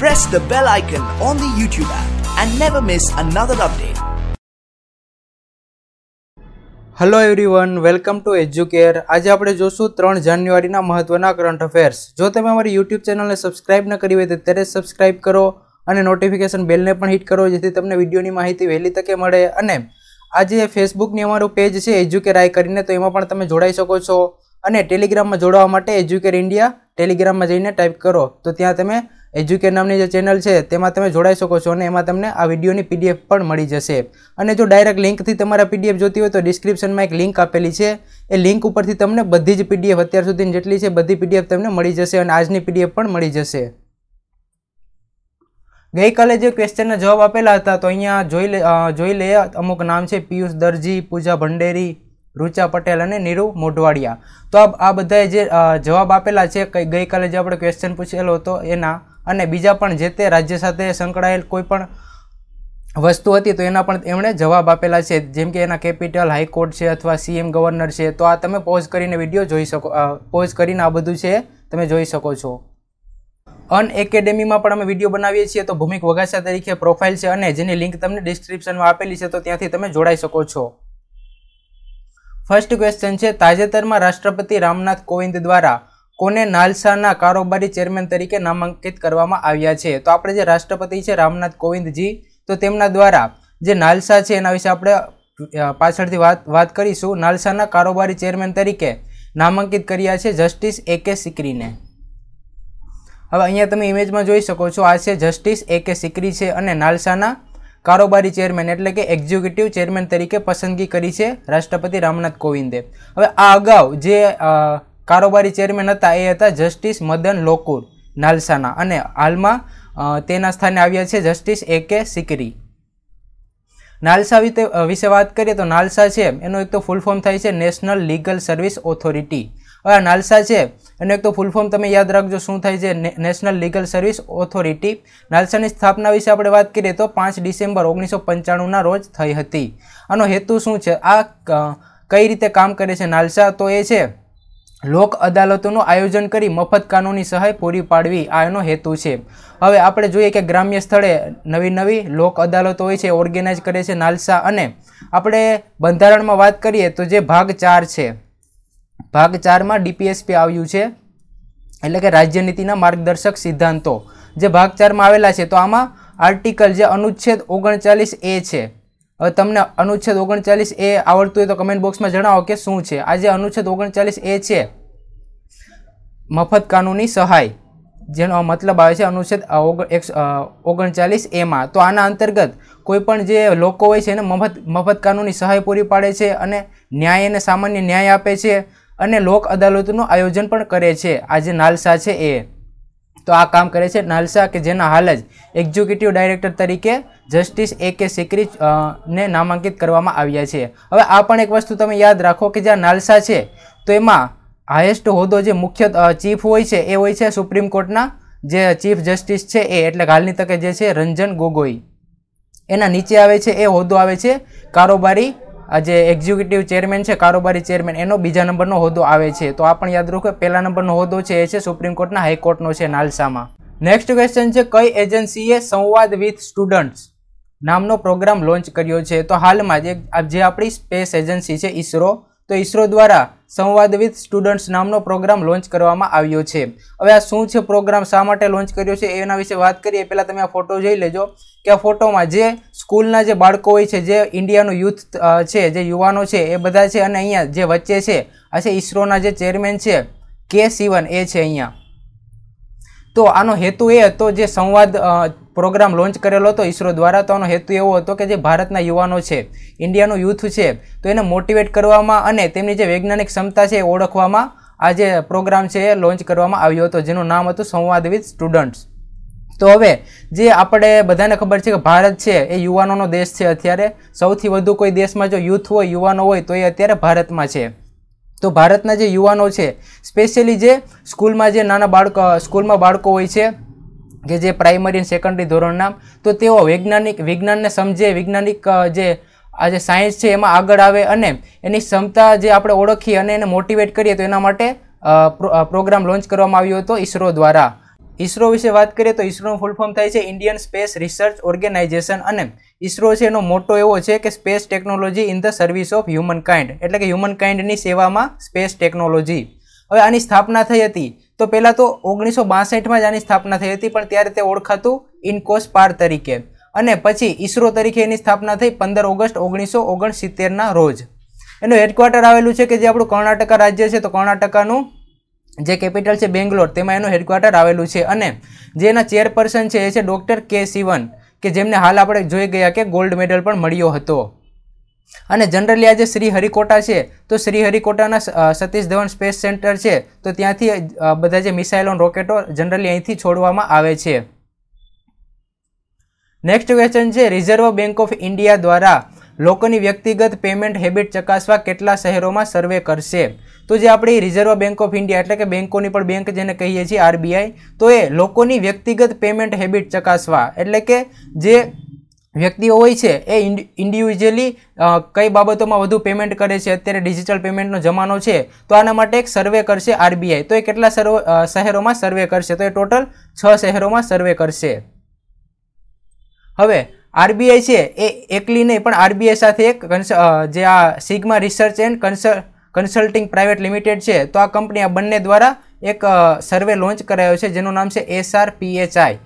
press the bell icon on the YouTube app and never miss another update. હલો everyone welcome to Educare આજે આપણે જોશું ત્રણ જાન્યુઆરીના મહત્વના કરંટ અફેર્સ જો તમે અમારી યુટ્યુબ ચેનલને સબસ્ક્રાઈબ ન કરી હોય તો ત્યારે સબસ્ક્રાઈબ કરો અને નોટિફિકેશન બેલને પણ હિટ કરો જેથી તમને વિડીયોની માહિતી વહેલી તકે મળે અને આજે ફેસબુકની અમારું પેજ છે એજ્યુકેર આઈ કરીને તો એમાં પણ તમે જોડાઈ શકો છો અને ટેલિગ્રામમાં જોડાવા માટે એજ્યુકેર ઇન્ડિયા ટેલિગ્રામમાં જઈને ટાઈપ કરો તો ત્યાં તમે એજ્યુકેટ નામની જે ચેનલ છે તેમાં તમે જોડાઈ શકો છો અને એમાં તમને આ વિડીયોની પીડીએફ પણ મળી જશે અને જો ડાયરેક્ટ લિંકથી તમારા પીડીએફ જોતી હોય તો ડિસ્ક્રિપ્શનમાં એક લિંક આપેલી છે એ લિંક ઉપરથી તમને બધી જ પીડીએફ અત્યાર સુધીની જેટલી છે બધી પીડીએફ તમને મળી જશે અને આજની પીડીએફ પણ મળી જશે ગઈકાલે જે ક્વેશ્ચનના જવાબ આપેલા હતા તો અહીંયા જોઈ લે જોઈ લઈએ અમુક નામ છે પિયુષ દરજી પૂજા ભંડેરી રૂચા પટેલ અને નીરુ મોઢવાડિયા તો આ બધાએ જે જવાબ આપેલા છે ગઈકાલે જે આપણે ક્વેશ્ચન પૂછેલો હતો એના અને બીજા પણ જે તે રાજ્ય સાથે સંકળાયેલ કોઈ પણ વસ્તુ હતી તો એના પણ એમણે જવાબ આપેલા છે જેમ કે એના કેપિટલ હાઈકોર્ટ છે અથવા સીએમ ગવર્નર છે તો આ તમે પોઝ કરીને વિડીયો જોઈ શકો પોઝ કરીને આ બધું છે તમે જોઈ શકો છો અન એકેડેમીમાં પણ અમે વિડીયો બનાવીએ છીએ તો ભૂમિક વગાસા તરીકે પ્રોફાઇલ છે અને જેની લિંક તમને ડિસ્ક્રિપ્શનમાં આપેલી છે તો ત્યાંથી તમે જોડાઈ શકો છો ફર્સ્ટ ક્વેશ્ચન છે તાજેતરમાં રાષ્ટ્રપતિ રામનાથ કોવિંદ દ્વારા કોને નાલસાના કારોબારી ચેરમેન તરીકે નામાંકિત કરવામાં આવ્યા છે તો આપણે જે રાષ્ટ્રપતિ છે રામનાથ કોવિંદજી તો તેમના દ્વારા જે નાલસા છે એના વિશે આપણે પાછળથી વાત વાત કરીશું નાલસાના કારોબારી ચેરમેન તરીકે નામાંકિત કર્યા છે જસ્ટિસ એ કે સિકરીને હવે અહીંયા તમે ઇમેજમાં જોઈ શકો છો આ છે જસ્ટિસ એ કે સિકરી છે અને નાલસાના કારોબારી ચેરમેન એટલે કે એક્ઝિક્યુટિવ ચેરમેન તરીકે પસંદગી કરી છે રાષ્ટ્રપતિ રામનાથ કોવિંદે હવે આ અગાઉ જે કારોબારી ચેરમેન હતા એ હતા જસ્ટિસ મદન લોકુર નાલસાના અને હાલમાં તેના સ્થાને આવ્યા છે જસ્ટિસ એ કે સિકરી નાલસા વિશે વાત કરીએ તો નાલસા છે એનો એક તો ફૂલ ફોર્મ થાય છે નેશનલ લીગલ સર્વિસ ઓથોરિટી હવે નાલસા છે એનો એક તો ફૂલ ફોર્મ તમે યાદ રાખજો શું થાય છે નેશનલ લીગલ સર્વિસ ઓથોરિટી નાલસાની સ્થાપના વિશે આપણે વાત કરીએ તો પાંચ ડિસેમ્બર ઓગણીસો પંચાણુંના રોજ થઈ હતી આનો હેતુ શું છે આ કઈ રીતે કામ કરે છે નાલસા તો એ છે લોક અદાલતોનું આયોજન કરી મફત કાનૂની સહાય પૂરી પાડવી આ એનો હેતુ છે હવે આપણે જોઈએ કે ગ્રામ્ય સ્થળે નવી નવી લોક અદાલતો હોય છે ઓર્ગેનાઇઝ કરે છે નાલસા અને આપણે બંધારણમાં વાત કરીએ તો જે ભાગ ચાર છે ભાગ ચારમાં ડીપીએસપી આવ્યું છે એટલે કે રાજ્યનીતિના માર્ગદર્શક સિદ્ધાંતો જે ભાગ ચારમાં આવેલા છે તો આમાં આર્ટિકલ જે અનુચ્છેદ ઓગણચાલીસ એ છે હવે તમને અનુચ્છેદ ઓગણચાલીસ એ આવડતું હોય તો કમેન્ટ બોક્સમાં જણાવો કે શું છે આજે અનુચ્છેદ ઓગણચાલીસ એ છે મફત કાનૂની સહાય જેનો મતલબ આવે છે અનુચ્છેદ ઓગણચાલીસ એમાં તો આના અંતર્ગત કોઈપણ જે લોકો હોય છે એને મફત મફત કાનૂની સહાય પૂરી પાડે છે અને ન્યાય અને સામાન્ય ન્યાય આપે છે અને લોક અદાલતનું આયોજન પણ કરે છે આજે નાલસા છે એ તો આ કામ કરે છે નાલસા કે જેના હાલ જ એક્ઝિક્યુટિવ ડાયરેક્ટર તરીકે જસ્ટિસ એ કે સિકરી ને નામાંકિત કરવામાં આવ્યા છે હવે આ પણ એક વસ્તુ તમે યાદ રાખો કે જ્યાં નાલસા છે તો એમાં હાયેસ્ટ હોદ્દો જે મુખ્ય ચીફ હોય છે એ હોય છે સુપ્રીમ કોર્ટના જે ચીફ જસ્ટિસ છે એ એટલે હાલની તકે જે છે રંજન ગોગોઈ એના નીચે આવે છે એ હોદ્દો આવે છે કારોબારી જે એક્ઝિક્યુટિવ ચેરમેન છે કારોબારી ચેરમેન એનો બીજા નંબરનો હોદ્દો આવે છે તો આ પણ યાદ રાખો પહેલા નંબરનો હોદ્દો છે એ છે સુપ્રીમ કોર્ટના હાઈકોર્ટનો છે નાલસામાં નેક્સ્ટ ક્વેશ્ચન છે કઈ એજન્સીએ સંવાદ વિથ સ્ટુડન્ટ્સ નામનો પ્રોગ્રામ લોન્ચ કર્યો છે તો હાલમાં જે જે આપણી સ્પેસ એજન્સી છે ઇસરો તો ઇસરો દ્વારા સંવાદ વિથ સ્ટુડન્ટ્સ નામનો પ્રોગ્રામ લોન્ચ કરવામાં આવ્યો છે હવે આ શું છે પ્રોગ્રામ શા માટે લોન્ચ કર્યો છે એના વિશે વાત કરીએ પહેલાં તમે આ ફોટો જોઈ લેજો કે આ ફોટોમાં જે સ્કૂલના જે બાળકો હોય છે જે ઇન્ડિયાનું યુથ છે જે યુવાનો છે એ બધા છે અને અહીંયા જે વચ્ચે છે આ છે ઇસરોના જે ચેરમેન છે કે સિવન એ છે અહીંયા તો આનો હેતુ એ હતો જે સંવાદ પ્રોગ્રામ લોન્ચ કરેલો હતો ઇસરો દ્વારા તો આનો હેતુ એવો હતો કે જે ભારતના યુવાનો છે ઇન્ડિયાનું યુથ છે તો એને મોટિવેટ કરવામાં અને તેમની જે વૈજ્ઞાનિક ક્ષમતા છે એ ઓળખવામાં આ જે પ્રોગ્રામ છે એ લોન્ચ કરવામાં આવ્યો હતો જેનું નામ હતું સંવાદ વિથ સ્ટુડન્ટ્સ તો હવે જે આપણે બધાને ખબર છે કે ભારત છે એ યુવાનોનો દેશ છે અત્યારે સૌથી વધુ કોઈ દેશમાં જો યુથ હોય યુવાનો હોય તો એ અત્યારે ભારતમાં છે તો ભારતના જે યુવાનો છે સ્પેશિયલી જે સ્કૂલમાં જે નાના બાળકો સ્કૂલમાં બાળકો હોય છે કે જે પ્રાઇમરી અને સેકન્ડરી ધોરણના તો તેઓ વૈજ્ઞાનિક વિજ્ઞાનને સમજે વૈજ્ઞાનિક જે આ જે સાયન્સ છે એમાં આગળ આવે અને એની ક્ષમતા જે આપણે ઓળખી અને એને મોટિવેટ કરીએ તો એના માટે પ્રોગ્રામ લોન્ચ કરવામાં આવ્યો હતો ઇસરો દ્વારા ઇસરો વિશે વાત કરીએ તો ઇસરોનું ફૂલ ફોર્મ થાય છે ઇન્ડિયન સ્પેસ રિસર્ચ ઓર્ગેનાઇઝેશન અને ઇસરો છે એનો મોટો એવો છે કે space technology in the service of human kind એટલે કે હ્યુમન કાઇન્ડની સેવામાં સ્પેસ ટેકનોલોજી હવે આની સ્થાપના થઈ હતી તો પહેલાં તો ઓગણીસો બાસઠમાં જ આની સ્થાપના થઈ હતી પણ ત્યારે તે ઓળખાતું ઇન્કોસ પાર તરીકે અને પછી ઇસરો તરીકે એની સ્થાપના થઈ પંદર ઓગસ્ટ ઓગણીસો ઓગણસિત્તેરના રોજ એનું હેડક્વાર્ટર આવેલું છે કે જે આપણું કર્ણાટકા રાજ્ય છે તો કર્ણાટકાનું જે કેપિટલ છે બેંગ્લોર તેમાં એનું હેડક્વાર્ટર આવેલું છે અને જે એના ચેરપર્સન છે એ છે ડૉક્ટર કે સિવન કે જેમને હાલ આપણે જોઈ ગયા કે ગોલ્ડ મેડલ પણ મળ્યો હતો અને જનરલી આજે શ્રી હરિકોટા છે તો શ્રી હરિકોટાના સતીશ ધવન સ્પેસ સેન્ટર છે તો ત્યાંથી બધા જે મિસાઇલો રોકેટો જનરલી અહીંથી છોડવામાં આવે છે નેક્સ્ટ ક્વેશ્ચન છે રિઝર્વ બેંક ઓફ ઇન્ડિયા દ્વારા લોકોની વ્યક્તિગત પેમેન્ટ હેબિટ ચકાસવા કેટલા શહેરોમાં સર્વે કરશે તો જે આપણી રિઝર્વ બેંક ઓફ ઇન્ડિયા એટલે કે બેંકોની પણ બેંક જેને કહીએ છીએ આરબીઆઈ તો એ લોકોની વ્યક્તિગત પેમેન્ટ હેબિટ ચકાસવા એટલે કે જે વ્યક્તિઓ હોય છે એ ઇન્ડિવિજ્યુઅલી કઈ બાબતોમાં વધુ પેમેન્ટ કરે છે અત્યારે ડિજિટલ પેમેન્ટનો જમાનો છે તો આના માટે એક સર્વે કરશે આરબીઆઈ તો એ કેટલા સર્વ શહેરોમાં સર્વે કરશે તો એ ટોટલ છ શહેરોમાં સર્વે કરશે હવે આરબીઆઈ છે એ એકલી નહીં પણ આરબીઆઈ સાથે એક જે આ sigma research and consulting private limited છે તો આ કંપની આ બંને દ્વારા એક સર્વે લોન્ચ કરાયો છે જેનું નામ છે એસઆર પીએચઆઈ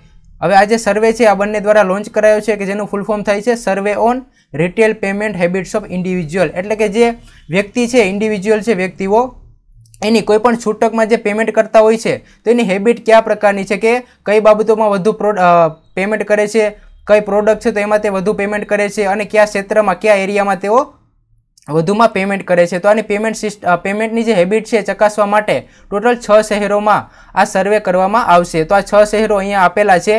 હવે આજે સર્વે છે આ બંને દ્વારા લોન્ચ કરાયો છે કે જેનું ફૂલ ફોર્મ થાય છે survey on retail payment habits of individual એટલે કે જે વ્યક્તિ છે ઇન્ડિવિજ્યુઅલ છે વ્યક્તિઓ એની કોઈપણ છૂટકમાં જે પેમેન્ટ કરતા હોય છે તો એની હેબિટ કયા પ્રકારની છે કે કઈ બાબતોમાં વધુ પ્રો પેમેન્ટ કરે છે કઈ પ્રોડક્ટ છે તો એમાં તે વધુ પેમેન્ટ કરે છે અને કયા ક્ષેત્રમાં કયા એરિયામાં તેઓ વધુમાં પેમેન્ટ કરે છે તો આની પેમેન્ટ સિસ્ટ પેમેન્ટની જે હેબિટ છે ચકાસવા માટે ટોટલ છ શહેરોમાં આ સર્વે કરવામાં આવશે તો આ છ શહેરો અહીંયા આપેલા છે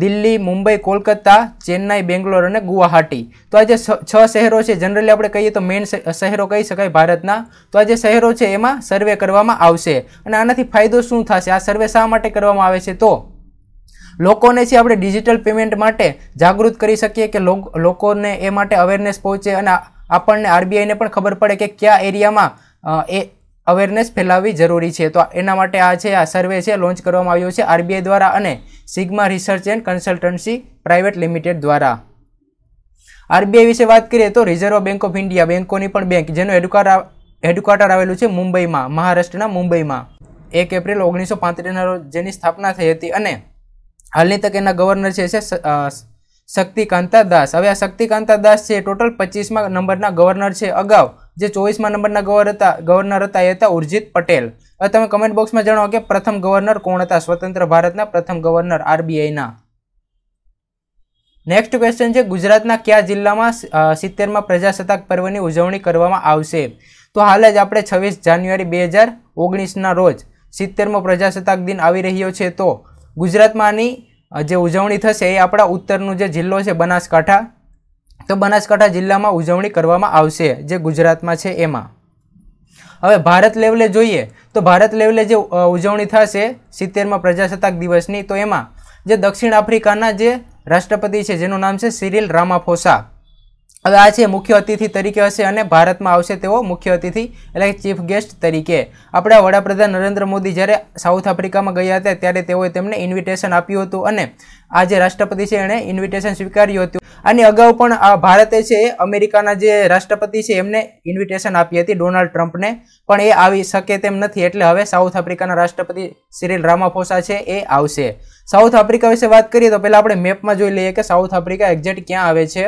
દિલ્હી મુંબઈ કોલકાતા ચેન્નાઈ બેંગ્લોર અને ગુવાહાટી તો આ જે છ શહેરો છે જનરલી આપણે કહીએ તો મેઇન શહેરો કહી શકાય ભારતના તો આ જે શહેરો છે એમાં સર્વે કરવામાં આવશે અને આનાથી ફાયદો શું થશે આ સર્વે શા માટે કરવામાં આવે છે તો લોકોને છે આપણે ડિજિટલ પેમેન્ટ માટે જાગૃત કરી શકીએ કે લોકોને એ માટે અવેરનેસ પહોંચે અને આપણને આરબીઆઈને પણ ખબર પડે કે કયા એરિયામાં એ અવેરનેસ ફેલાવવી જરૂરી છે તો એના માટે આ છે આ સર્વે છે લોન્ચ કરવામાં આવ્યો છે આરબીઆઈ દ્વારા અને sigma research and consultancy private limited દ્વારા આરબીઆઈ વિશે વાત કરીએ તો રિઝર્વ બેન્ક ઓફ ઇન્ડિયા બેન્કોની પણ બેંક જેનું એડુકાર હેડક્વાર્ટર આવેલું છે મુંબઈમાં મહારાષ્ટ્રના મુંબઈમાં એક એપ્રિલ ઓગણીસો પાંત્રીસના રોજ જેની સ્થાપના થઈ હતી અને હાલની તક એના ગવર્નર છે શક્તિકાંતા દાસ હવે આ શક્તિકાંતા દાસ છે ટોટલ પચીસમાં નંબરના ગવર્નર છે અગાઉ જે ચોવીસમાં નંબરના ગવર્નર હતા ગવર્નર હતા એ હતા ઉર્જિત પટેલ હવે તમે કમેન્ટ બોક્સમાં જણાવો કે પ્રથમ ગવર્નર કોણ હતા સ્વતંત્ર ભારતના પ્રથમ ગવર્નર આરબીઆઈના નેક્સ્ટ ક્વેશ્ચન છે ગુજરાતના કયા જિલ્લામાં સિત્તેરમાં પ્રજાસત્તાક પર્વની ઉજવણી કરવામાં આવશે તો હાલ જ આપણે છવ્વીસ જાન્યુઆરી બે હજાર ઓગણીસના રોજ સિત્તેરમો પ્રજાસત્તાક દિન આવી રહ્યો છે તો ગુજરાતમાં આની જે ઉજવણી થશે એ આપણા ઉત્તરનું જે જિલ્લો છે બનાસકાંઠા તો બનાસકાંઠા જિલ્લામાં ઉજવણી કરવામાં આવશે જે ગુજરાતમાં છે એમાં હવે ભારત લેવલે જોઈએ તો ભારત લેવલે જે ઉજવણી થશે સિત્તેરમાં પ્રજાસત્તાક દિવસની તો એમાં જે દક્ષિણ આફ્રિકાના જે રાષ્ટ્રપતિ છે જેનું નામ છે સિરિલ રામાફોસા હવે આ છે મુખ્ય અતિથિ તરીકે હશે અને ભારતમાં આવશે તેઓ મુખ્ય અતિથિ એટલે ચીફ ગેસ્ટ તરીકે આપણા વડાપ્રધાન નરેન્દ્ર મોદી જ્યારે સાઉથ આફ્રિકામાં ગયા હતા ત્યારે તેઓએ તેમને ઇન્વિટેશન આપ્યું હતું અને આ રાષ્ટ્રપતિ છે એણે ઇન્વિટેશન સ્વીકાર્યું હતું અને અગાઉ પણ આ ભારતે છે અમેરિકાના જે રાષ્ટ્રપતિ છે એમને ઇન્વિટેશન આપી હતી ડોનાલ્ડ ટ્રમ્પને પણ એ આવી શકે તેમ નથી એટલે હવે સાઉથ આફ્રિકાના રાષ્ટ્રપતિ સિરિલ રામાફોસા છે એ આવશે સાઉથ આફ્રિકા વિશે વાત કરીએ તો પહેલાં આપણે મેપમાં જોઈ લઈએ કે સાઉથ આફ્રિકા એક્ઝેક્ટ ક્યાં આવે છે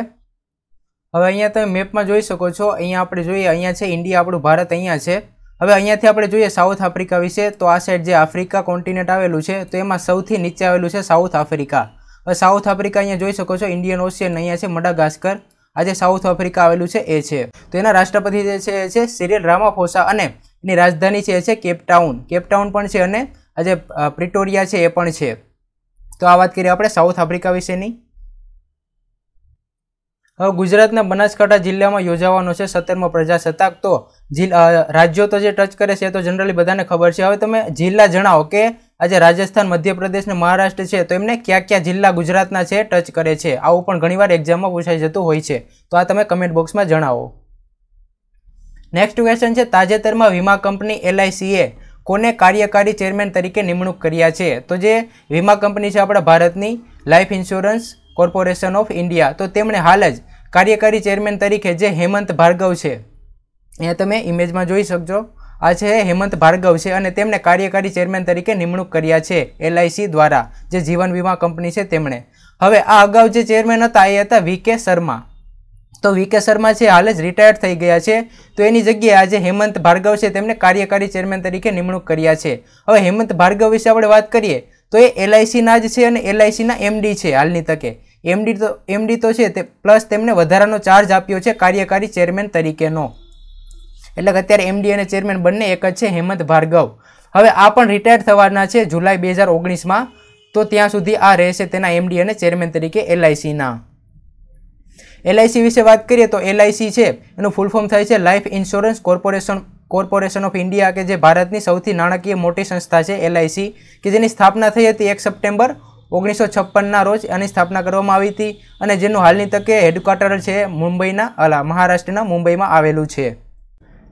હવે અહીંયા તમે મેપમાં જોઈ શકો છો અહીંયા આપણે જોઈએ અહીંયા છે ઇન્ડિયા આપણું ભારત અહીંયા છે હવે અહીંયાથી આપણે જોઈએ સાઉથ આફ્રિકા વિશે તો આ સાઈડ જે આફ્રિકા કોન્ટિનેન્ટ આવેલું છે તો એમાં સૌથી નીચે આવેલું છે સાઉથ આફ્રિકા હવે સાઉથ આફ્રિકા અહીંયા જોઈ શકો છો ઇન્ડિયન ઓશિયન અહીંયા છે મડાગાસ્કર આજે સાઉથ આફ્રિકા આવેલું છે એ છે તો એના રાષ્ટ્રપતિ જે છે એ છે સિરિયલ રામાફોસા અને એની રાજધાની છે એ છે કેપટાઉન કેપટાઉન પણ છે અને આજે પ્રિટોરિયા છે એ પણ છે તો આ વાત કરીએ આપણે સાઉથ આફ્રિકા વિશેની ગુજરાતના બનાસકાંઠા જિલ્લામાં યોજાવાનો છે સત્તરમો પ્રજાસત્તાક તો રાજ્યો તો જે ટચ કરે છે એ તો જનરલી બધાને ખબર છે હવે તમે જિલ્લા જણાવો કે આજે રાજસ્થાન મધ્યપ્રદેશ ને મહારાષ્ટ્ર છે તો એમને ક્યાં ક્યાં જિલ્લા ગુજરાતના છે ટચ કરે છે આવું પણ ઘણીવાર એક્ઝામમાં પૂછાઈ જતું હોય છે તો આ તમે કમેન્ટ બોક્સમાં જણાવો નેક્સ્ટ ક્વેશ્ચન છે તાજેતરમાં વીમા કંપની એલઆઈસીએ કોને કાર્યકારી ચેરમેન તરીકે નિમણૂક કર્યા છે તો જે વીમા કંપની છે આપણા ભારતની life insurance corporation of India તો તેમણે હાલ જ કાર્યકારી ચેરમેન તરીકે જે હેમંત ભાર્ગવ છે એ તમે ઇમેજમાં જોઈ શકજો આ છે હેમંત ભાર્ગવ છે અને તેમને કાર્યકારી ચેરમેન તરીકે નિમણૂક કર્યા છે એલઆઈસી દ્વારા જે જીવન વીમા કંપની છે તેમણે હવે આ અગાઉ જે ચેરમેન હતા એ હતા વી કે શર્મા તો વી કે શર્મા છે હાલ જ રિટાયર્ડ થઈ ગયા છે તો એની જગ્યાએ આજે હેમંત ભાર્ગવ છે તેમણે કાર્યકારી ચેરમેન તરીકે નિમણૂક કર્યા છે હવે હેમંત ભાર્ગવ વિશે આપણે વાત કરીએ તો એ એલઆઈસીના જ છે અને એલઆઈસીના એમડી છે હાલની તકે એમડી તો એમડી તો છે તે પ્લસ તેમને વધારાનો ચાર્જ આપ્યો છે કાર્યકારી ચેરમેન તરીકેનો એટલે કે અત્યારે એમડી અને ચેરમેન બંને એક જ છે હેમંત ભાર્ગવ હવે આ પણ રિટાયર થવાના છે જુલાઈ બે હજાર ઓગણીસમાં તો ત્યાં સુધી આ રહેશે તેના એમડી અને ચેરમેન તરીકે એલઆઈસીના એલઆઈસી વિશે વાત કરીએ તો એલઆઈસી છે એનું ફૂલ ફોર્મ થાય છે life insurance corporation corporation of India કે જે ભારતની સૌથી નાણાકીય મોટી સંસ્થા છે એલઆઈસી કે જેની સ્થાપના થઈ હતી એક સપ્ટેમ્બર ઓગણીસો છપ્પનના રોજ આની સ્થાપના કરવામાં આવી હતી અને જેનું હાલની તકે હેડક્વાર્ટર છે મુંબઈના અલા મહારાષ્ટ્રના મુંબઈમાં આવેલું છે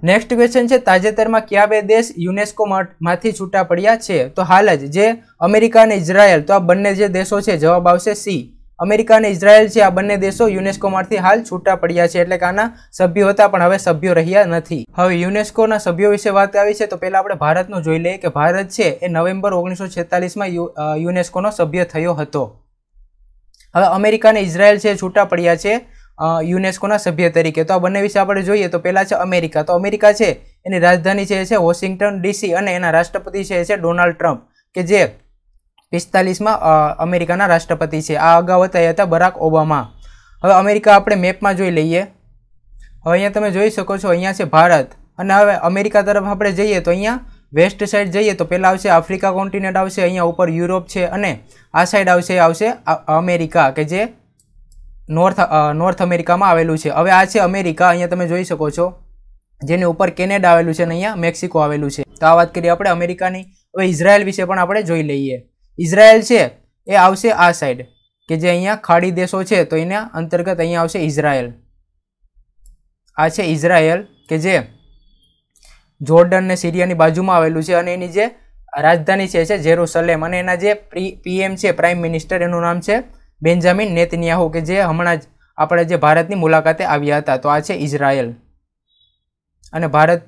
નેક્સ્ટ ક્વેશ્ચન છે તાજેતરમાં કયા બે દેશ યુનેસ્કોમાંથી છૂટા પડ્યા છે તો હાલ જ જે અમેરિકા અને ઇઝરાયલ તો આ બંને જે દેશો છે જવાબ આવશે સી અમેરિકા અને ઇઝરાયલ છે આ બંને દેશો યુનેસ્કોમાંથી હાલ છૂટા પડ્યા છે એટલે કે આના સભ્યો હતા પણ હવે સભ્યો રહ્યા નથી હવે યુનેસ્કોના સભ્યો વિશે વાત આવી છે તો પહેલાં આપણે ભારતનું જોઈ લઈએ કે ભારત છે એ નવેમ્બર ઓગણીસો છેતાલીસમાં યુનેસ્કોનો સભ્ય થયો હતો હવે અમેરિકા અને ઇઝરાયલ છે છૂટા પડ્યા છે યુનેસ્કોના સભ્ય તરીકે તો આ બંને વિશે આપણે જોઈએ તો પહેલાં છે અમેરિકા તો અમેરિકા છે એની રાજધાની છે વોશિંગ્ટન ડીસી અને એના રાષ્ટ્રપતિ છે ડોનાલ્ડ ટ્રમ્પ કે જે પિસ્તાલીસમાં અમેરિકાના રાષ્ટ્રપતિ છે આ અગાઉ હતા એ હતા બરાક ઓબામા હવે અમેરિકા આપણે મેપમાં જોઈ લઈએ હવે અહીંયા તમે જોઈ શકો છો અહીંયા છે ભારત અને હવે અમેરિકા તરફ આપણે જઈએ તો અહીંયા વેસ્ટ સાઈડ જઈએ તો પહેલાં આવશે આફ્રિકા કોન્ટિનેન્ટ આવશે અહીંયા ઉપર યુરોપ છે અને આ સાઈડ આવશે આવશે અમેરિકા કે જે નોર્થ નોર્થ અમેરિકામાં આવેલું છે હવે આ છે અમેરિકા અહીંયા તમે જોઈ શકો છો જેની ઉપર કેનેડા આવેલું છે અને અહીંયા મેક્સિકો આવેલું છે તો આ વાત કરીએ આપણે અમેરિકાની હવે ઇઝરાયલ વિશે પણ આપણે જોઈ લઈએ ઇઝરાયલ છે એ આવશે આ સાઈડ કે જે અહીંયા ખાડી દેશો છે તો એના અંતર્ગત અહીંયા આવશે ઇઝરાયલ આ છે ઇઝરાયલ કે જે જોર્ડન ને સીરિયાની બાજુમાં આવેલું છે અને એની જે રાજધાની છે છે જેરુસલેમ અને એના જે પીએમ છે પ્રાઇમ મિનિસ્ટર એનું નામ છે બેન્જામિન નેતન્યાહુ કે જે હમણાં જ આપણે જે ભારતની મુલાકાતે આવ્યા હતા તો આ છે ઇઝરાયલ અને ભારત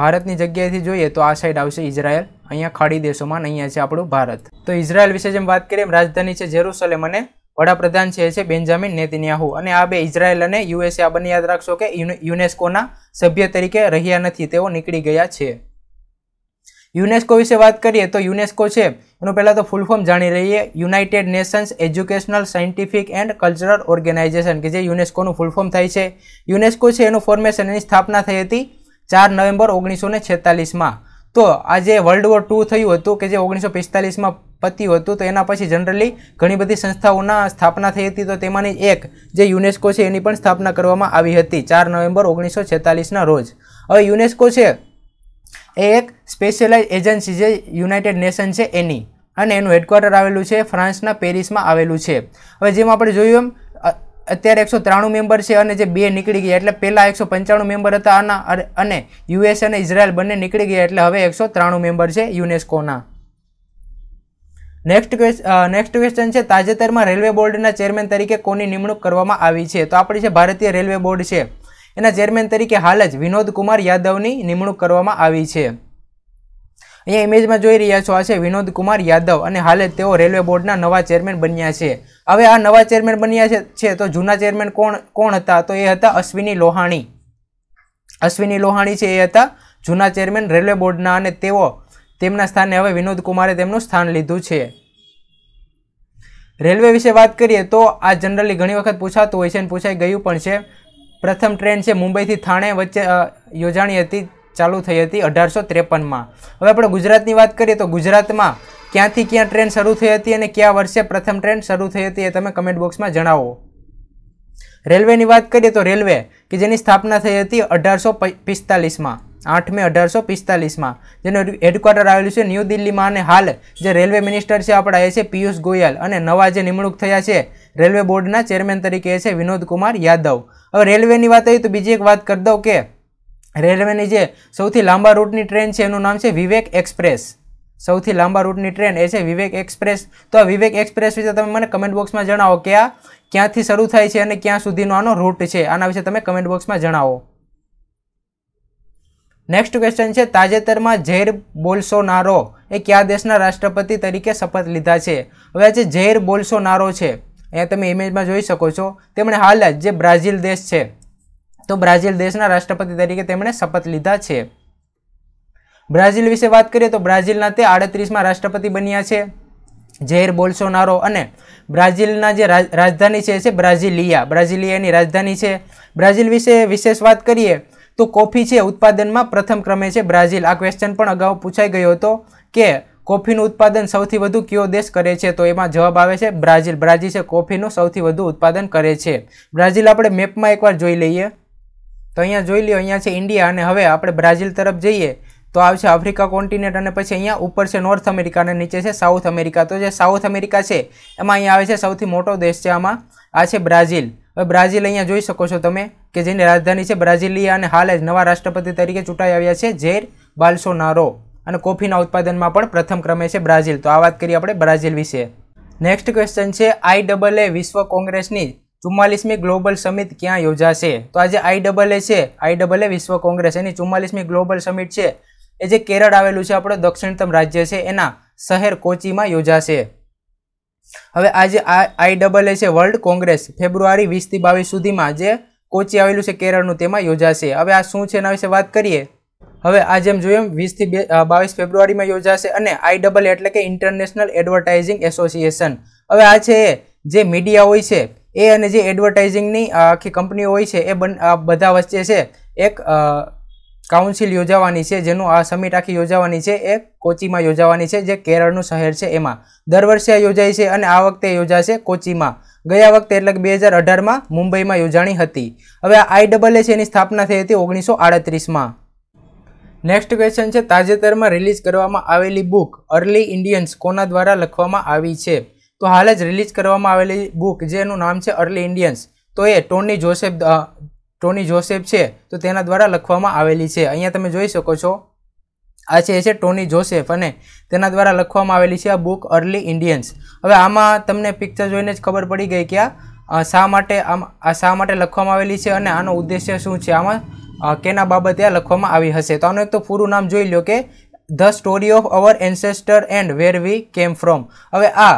ભારતની જગ્યાએથી જોઈએ તો આ સાઈડ આવશે ઇઝરાયલ અહીંયા ખાડી દેશોમાં અહીંયા છે આપણું ભારત તો ઇઝરાયલ વિશે જેમ વાત કરીએ રાજધાની છે જેરુસલેમ અને વડાપ્રધાન છે છે બેન્જામિન નેતન્યાહુ અને આ બે ઇઝરાયલ અને યુએસએ આ બંને યાદ રાખશો કે યુનેસ્કોના સભ્ય તરીકે રહ્યા નથી તેઓ નીકળી ગયા છે યુનેસ્કો વિશે વાત કરીએ તો યુનેસ્કો છે એનું પહેલાં તો ફૂલ ફોર્મ જાણી રહીએ United Nations educational scientific and cultural organisation કે જે યુનેસ્કોનું ફૂલ ફોર્મ થાય છે યુનેસ્કો છે એનું ફોર્મેશન એની સ્થાપના થઈ હતી ચાર નવેમ્બર ઓગણીસો ને છેતાલીસમાં તો આ જે વર્લ્ડ વોર ટુ થયું હતું કે જે ઓગણીસો પિસ્તાલીસમાં પત્યું હતું તો એના પછી જનરલી ઘણી બધી સંસ્થાઓના સ્થાપના થઈ હતી તો તેમાંની એક જે યુનેસ્કો છે એની પણ સ્થાપના કરવામાં આવી હતી ચાર નવેમ્બર ઓગણીસો છેતાલીસના રોજ હવે યુનેસ્કો છે એ એક સ્પેશિયલાઇઝ એજન્સી જે યુનાઇટેડ નેશન છે એની અને એનું હેડક્વાર્ટર આવેલું છે ફ્રાન્સના પેરિસમાં આવેલું છે હવે જેમ આપણે જોયું એમ અત્યારે એકસો ત્રાણું મેમ્બર છે અને જે બે નીકળી ગયા એટલે પહેલાં એકસો પંચાણું મેમ્બર હતા આના અને યુએસ અને ઇઝરાયલ બંને નીકળી ગયા એટલે હવે એકસો ત્રાણું મેમ્બર છે યુનેસ્કોના નેક્સ્ટ ક્વેશ્ચન નેક્સ્ટ ક્વેશ્ચન છે તાજેતરમાં રેલવે બોર્ડના ચેરમેન તરીકે કોની નિમણૂક કરવામાં આવી છે તો આપણી જે ભારતીય રેલવે બોર્ડ છે એના ચેરમેન તરીકે હાલ જ વિનોદ કુમાર યાદવની નિમણૂક કરવામાં આવી છે અહીંયા ઇમેજમાં જોઈ રહ્યા છો આ છે વિનોદ કુમાર યાદવ અને હાલે તેઓ રેલવે બોર્ડના નવા ચેરમેન બન્યા છે હવે આ નવા ચેરમેન બન્યા છે તો જૂના ચેરમેન કોણ કોણ હતા તો એ હતા અશ્વિની લોહાણી અશ્વિની લોહાણી છે એ હતા જૂના ચેરમેન રેલવે બોર્ડના અને તેઓ તેમના સ્થાને હવે વિનોદ કુમારે તેમનું સ્થાન લીધું છે રેલવે વિશે વાત કરીએ તો આ જનરલી ઘણી વખત પૂછાતું હોય છે અને પૂછાઈ ગયું પણ છે પ્રથમ ટ્રેન છે મુંબઈથી થાણે વચ્ચે યોજાણી હતી ચાલુ થઈ હતી અઢારસો ત્રેપનમાં હવે આપણે ગુજરાતની વાત કરીએ તો ગુજરાતમાં ક્યાંથી ક્યાં ટ્રેન શરૂ થઈ હતી અને કયા વર્ષે પ્રથમ ટ્રેન શરૂ થઈ હતી એ તમે કમેન્ટ બોક્સમાં જણાવો રેલવેની વાત કરીએ તો રેલવે કે જેની સ્થાપના થઈ હતી અઢારસો પિસ્તાલીસમાં આઠ મે અઢારસો પિસ્તાલીસમાં જેનું હેડક્વાર્ટર આવેલું છે ન્યૂ દિલ્હીમાં અને હાલ જે રેલવે મિનિસ્ટર છે આપણા એ છે પિયુષ ગોયલ અને નવા જે નિમણૂક થયા છે રેલવે બોર્ડના ચેરમેન તરીકે એ છે વિનોદ કુમાર યાદવ હવે રેલવેની વાત આવી તો બીજી એક વાત કરી દઉં કે રેલવેની જે સૌથી લાંબા રૂટની ટ્રેન છે એનું નામ છે વિવેક એક્સપ્રેસ સૌથી લાંબા રૂટની ટ્રેન એ છે વિવેક એક્સપ્રેસ તો આ વિવેક એક્સપ્રેસ વિશે તમે મને કમેન્ટ બોક્સમાં જણાવો કે આ ક્યાંથી શરૂ થાય છે અને ક્યાં સુધીનો આનો રૂટ છે આના વિશે તમે કમેન્ટ બોક્સમાં જણાવો નેક્સ્ટ ક્વેશ્ચન છે તાજેતરમાં ઝેર બોલ્સોનારો એ કયા દેશના રાષ્ટ્રપતિ તરીકે શપથ લીધા છે હવે આ જે ઝેર બોલ્સોનારો છે અહીંયા તમે ઇમેજમાં જોઈ શકો છો તેમણે હાલ જ જે બ્રાઝિલ દેશ છે તો બ્રાઝિલ દેશના રાષ્ટ્રપતિ તરીકે તેમણે શપથ લીધા છે બ્રાઝિલ વિશે વાત કરીએ તો બ્રાઝિલના તે આડત્રીસમાં રાષ્ટ્રપતિ બન્યા છે જેર બોલ્સોનારો અને બ્રાઝિલના જે રાજધાની છે છે બ્રાઝિલિયા બ્રાઝિલિયાની રાજધાની છે બ્રાઝિલ વિશે વિશેષ વાત કરીએ તો કોફી છે ઉત્પાદનમાં પ્રથમ ક્રમે છે બ્રાઝિલ આ ક્વેશ્ચન પણ અગાઉ પૂછાઈ ગયો હતો કે કોફીનું ઉત્પાદન સૌથી વધુ કયો દેશ કરે છે તો એમાં જવાબ આવે છે બ્રાઝિલ બ્રાઝિલ છે કોફીનું સૌથી વધુ ઉત્પાદન કરે છે બ્રાઝિલ આપણે મેપમાં એકવાર જોઈ લઈએ તો અહીંયા જોઈ લ્યો અહીંયા છે ઇન્ડિયા અને હવે આપણે બ્રાઝિલ તરફ જઈએ તો આવશે આફ્રિકા કોન્ટિનેન્ટ અને પછી અહીંયા ઉપર છે નોર્થ અમેરિકા અને નીચે છે સાઉથ અમેરિકા તો જે સાઉથ અમેરિકા છે એમાં અહીંયા આવે છે સૌથી મોટો દેશ છે આમાં આ છે બ્રાઝિલ હવે બ્રાઝિલ અહીંયા જોઈ શકો છો તમે કે જેની રાજધાની છે બ્રાઝિલિયા અને હાલ જ નવા રાષ્ટ્રપતિ તરીકે ચૂંટાઈ આવ્યા છે ઝેર બાલ્સોનારો અને કોફીના ઉત્પાદનમાં પણ પ્રથમ ક્રમે છે બ્રાઝિલ તો આ વાત કરીએ આપણે બ્રાઝિલ વિશે નેક્સ્ટ ક્વેશ્ચન છે આઈ ડબલ એ વિશ્વ કોંગ્રેસની ચુમ્માલીસમી ગ્લોબલ સમિટ ક્યાં યોજાશે તો આજે આઈ ડબલ એ છે આઈ ડબલ એ વિશ્વ કોંગ્રેસ એની ચુમ્માલીસમી ગ્લોબલ સમિટ છે એ જે કેરળ આવેલું છે આપણું દક્ષિણતમ રાજ્ય છે એના શહેર કોચીમાં યોજાશે હવે આજે આઈ ડબલ એ છે વર્લ્ડ કોંગ્રેસ ફેબ્રુઆરી વીસથી બાવીસ સુધીમાં જે કોચી આવેલું છે કેરળનું તેમાં યોજાશે હવે આ શું છે એના વિશે વાત કરીએ હવે આ જેમ જોયું વીસથી બે બાવીસ ફેબ્રુઆરીમાં યોજાશે અને આઈડબલ એટલે કે ઇન્ટરનેશનલ એડવર્ટાઇઝિંગ એસોસિએશન હવે આ છે જે મીડિયા હોય છે એ અને જે એડવર્ટાઇઝિંગની આખી કંપનીઓ હોય છે એ બન બધા વચ્ચે છે એક કાઉન્સિલ યોજાવાની છે જેનું આ સમિટ આખી યોજાવાની છે એ કોચીમાં યોજાવાની છે જે કેરળનું શહેર છે એમાં દર વર્ષે આ યોજાય છે અને આ વખતે યોજાશે કોચીમાં ગયા વખતે એટલે કે બે હજાર અઢારમાં મુંબઈમાં યોજાણી હતી હવે આઈ ડબલ છે એની સ્થાપના થઈ હતી ઓગણીસો આડત્રીસમાં નેક્સ્ટ ક્વેશ્ચન છે તાજેતરમાં રિલીઝ કરવામાં આવેલી બુક અર્લી ઇન્ડિયન્સ કોના દ્વારા લખવામાં આવી છે તો હાલ જ રિલીઝ કરવામાં આવેલી બુક જેનું નામ છે અર્લી ઇન્ડિયન્સ તો એ ટોની જોસેફ ટોની જોસેફ છે તો તેના દ્વારા લખવામાં આવેલી છે અહીંયા તમે જોઈ શકો છો આ છે એ છે ટોની જોસેફ અને તેના દ્વારા લખવામાં આવેલી છે આ બુક અર્લી ઇન્ડિયન્સ હવે આમાં તમને પિક્ચર જોઈને જ ખબર પડી ગઈ કે આ શા માટે આમ આ શા માટે લખવામાં આવેલી છે અને આનો ઉદ્દેશ્ય શું છે આમાં કેના બાબતે આ લખવામાં આવી હશે તો આનું એક તો પૂરું નામ જોઈ લો કે the story of our ancestor and where we came from હવે આ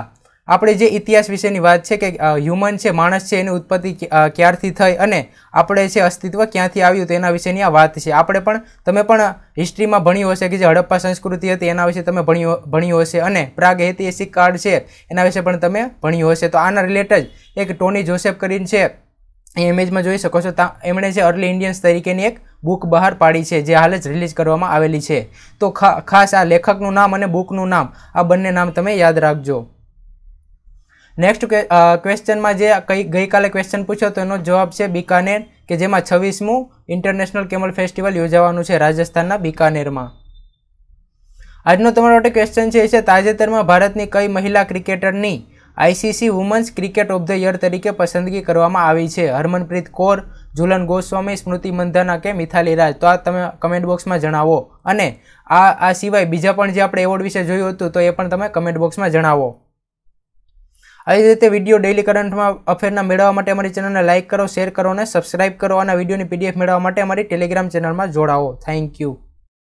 આપણે જે ઇતિહાસ વિશેની વાત છે કે હ્યુમન છે માણસ છે એની ઉત્પત્તિ ક્યારથી થઈ અને આપણે છે અસ્તિત્વ ક્યાંથી આવ્યું તેના વિશેની આ વાત છે આપણે પણ તમે પણ હિસ્ટ્રીમાં ભણ્યું હશે કે જે હડપ્પા સંસ્કૃતિ હતી એના વિશે તમે ભણ્યું ભણ્યું હશે અને પ્રાગ ઐતિહાસિક કાળ છે એના વિશે પણ તમે ભણ્યું હશે તો આના રિલેટેડ એક ટોની જોસેફ કરીને છે એ ઇમેજમાં જોઈ શકો છો એમણે છે અર્લી ઇન્ડિયન્સ તરીકેની એક બુક બહાર પાડી છે જે હાલ જ રિલીઝ કરવામાં આવેલી છે તો ખાસ આ લેખકનું નામ અને બુકનું નામ આ બંને નામ તમે યાદ રાખજો નેક્સ્ટ ક્વેશ્ચનમાં uh, જે કઈ ગઈકાલે ક્વેશ્ચન પૂછ્યો તો એનો જવાબ છે બિકાનેર કે જેમાં છવ્વીસમું ઇન્ટરનેશનલ કેમલ ફેસ્ટિવલ યોજાવાનું છે રાજસ્થાનના બિકાનેરમાં આજનો તમારો માટે ક્વેશ્ચન છે એ છે તાજેતરમાં ભારતની કઈ મહિલા ક્રિકેટરની ICC women's cricket of the year તરીકે પસંદગી કરવામાં આવી છે હરમનપ્રીત કૌર ઝુલન ગોસ્વામી સ્મૃતિ મંધાના કે મિથાલી રાજ તો આ તમે કમેન્ટ બોક્સમાં જણાવો અને આ આ સિવાય બીજા પણ જે આપણે એવોર્ડ વિશે જોયું હતું તો એ પણ તમે કમેન્ટ બોક્સમાં જણાવો આવી રીતે વિડીયો ડેલી કરંટમાં અફેરના મેળવવા માટે અમારી ચેનલને લાઇક કરો શેર કરો અને સબસ્ક્રાઇબ કરો અને વિડીયોની પીડીએફ મેળવવા માટે અમારી ટેલિગ્રામ ચેનલમાં જોડાવો થેન્ક યુ